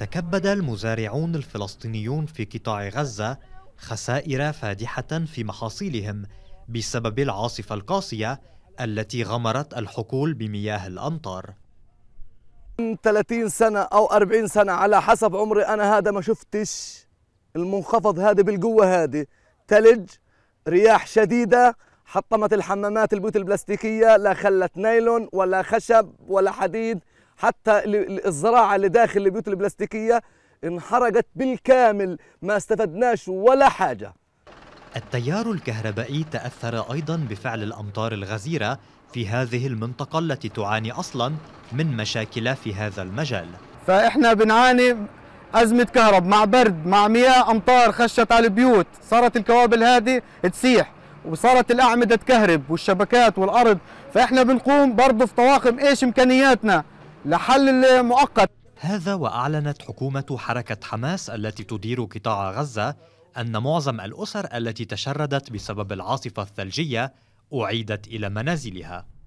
تكبد المزارعون الفلسطينيون في قطاع غزة خسائر فادحة في محاصيلهم بسبب العاصفة القاسية التي غمرت الحقول بمياه الأمطار من 30 سنة أو 40 سنة على حسب عمري أنا هذا ما شفتش المنخفض هذه بالقوة هذه ثلج رياح شديدة حطمت الحمامات البيوت البلاستيكية لا خلت نايلون ولا خشب ولا حديد حتى الزراعه اللي داخل البيوت البلاستيكيه انحرقت بالكامل ما استفدناش ولا حاجه التيار الكهربائي تاثر ايضا بفعل الامطار الغزيره في هذه المنطقه التي تعاني اصلا من مشاكل في هذا المجال فاحنا بنعاني أزمة كهرب مع برد مع مياه أمطار خشت على البيوت صارت الكوابل هذه تسيح وصارت الأعمدة تكهرب والشبكات والأرض فإحنا بنقوم برضه في طواقم إيش إمكانياتنا لحل مؤقت هذا وأعلنت حكومة حركة حماس التي تدير قطاع غزة أن معظم الأسر التي تشردت بسبب العاصفة الثلجية أعيدت إلى منازلها